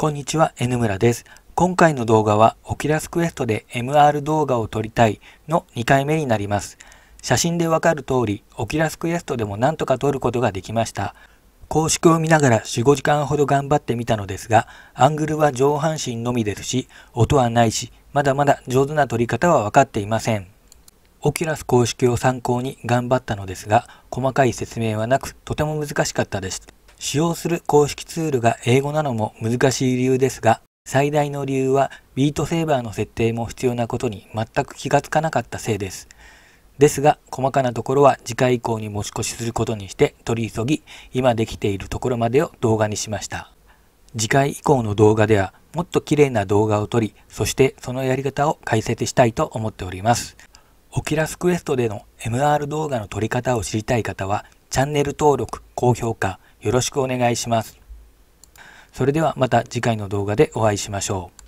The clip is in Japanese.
こんにちは、N 村です。今回の動画は Oculus Quest で MR 動画を撮りたいの2回目になります。写真でわかる通り、オキラスクエストでもなんとか撮ることができました。公式を見ながら4、5時間ほど頑張ってみたのですが、アングルは上半身のみですし、音はないし、まだまだ上手な撮り方は分かっていません。Oculus 公式を参考に頑張ったのですが、細かい説明はなく、とても難しかったです。使用する公式ツールが英語なのも難しい理由ですが、最大の理由はビートセーバーの設定も必要なことに全く気がつかなかったせいです。ですが、細かなところは次回以降に持ち越しすることにして取り急ぎ、今できているところまでを動画にしました。次回以降の動画では、もっと綺麗な動画を撮り、そしてそのやり方を解説したいと思っております。オキラスクエストでの MR 動画の撮り方を知りたい方は、チャンネル登録、高評価、よろしくお願いします。それではまた次回の動画でお会いしましょう。